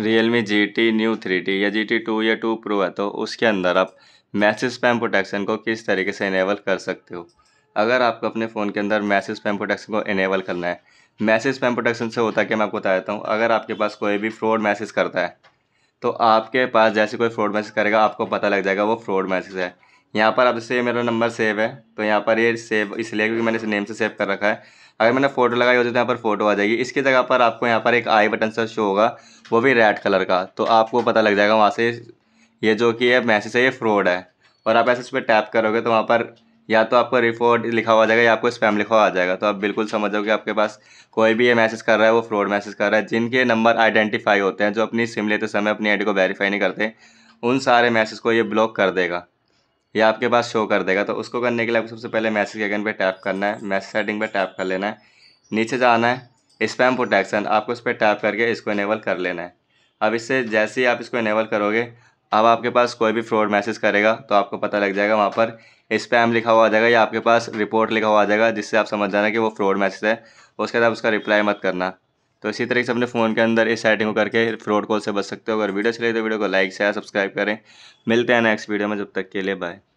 real Realme G T neo three T या G T two या two pro है तो उसके अंदर आप मैसेज स्पैम प्रोटेक्शन को किस तरीके से इनेबल कर सकते हो अगर आपको अपने फ़ोन के अंदर मैसेज स्पैम प्रोटेक्शन को इनेबल करना है मैसेज स्पैम प्रोटेक्शन से होता है कि मैं आपको बता देता हूँ अगर आपके पास कोई भी फ्रॉड मैसेज करता है तो आपके पास जैसे कोई फ्रॉड मैसेज करेगा आपको पता लग जाएगा वो फ्रॉड मैसेज है यहाँ पर अब जैसे मेरा नंबर सेव है तो यहाँ पर ये सेव इसलिए क्योंकि मैंने इस नेम से सेव कर रखा है अगर मैंने फ़ोटो लगाई होती तो यहाँ पर फ़ोटो आ जाएगी इसकी जगह पर आपको यहाँ पर एक आई बटन सा शो होगा वो भी रेड कलर का तो आपको पता लग जाएगा वहाँ से ये जो कि है मैसेज है ये फ्रॉड है और आप ऐसे इस पर टैप करोगे तो वहाँ पर या तो आपको रिपोर्ट लिखा हुआ जाएगा या आपको स्पैम लिखा हुआ आ जाएगा तो आप बिल्कुल समझोगे आपके पास कोई भी ये मैसेज कर रहा है वो फ्रॉड मैसेज कर रहा है जिनके नंबर आइडेंटिफाई होते हैं जो अपनी सिम लेते समय अपनी आई को वेरीफाई नहीं करते उन सारे मैसेज को ये ब्लॉक कर देगा ये आपके पास शो कर देगा तो उसको करने के लिए आपको सबसे पहले मैसेज के आइकन पर टैप करना है मैसेज सेटिंग पर टैप कर लेना है नीचे जाना है स्पैम प्रोटेक्शन आपको इस पर टैप करके इसको इनेबल कर लेना है अब इससे जैसे ही आप इसको इनेबल करोगे अब आपके पास कोई भी फ्रॉड मैसेज करेगा तो आपको पता लग जाएगा वहाँ पर स्पैम लिखा हुआ आ जाएगा या आपके पास रिपोर्ट लिखा हुआ आ जाएगा जिससे आप समझ जाना कि वो फ्रॉड मैसेज है उसके बाद उसका रिप्लाई मत करना तो इसी तरीके से अपने फ़ोन के अंदर इस सेटिंग को करके फ्रॉड कॉल से बच सकते हो अगर वीडियो चले तो वीडियो को लाइक शेयर सब्सक्राइब करें मिलते हैं नेक्स्ट वीडियो में जब तक के लिए बाय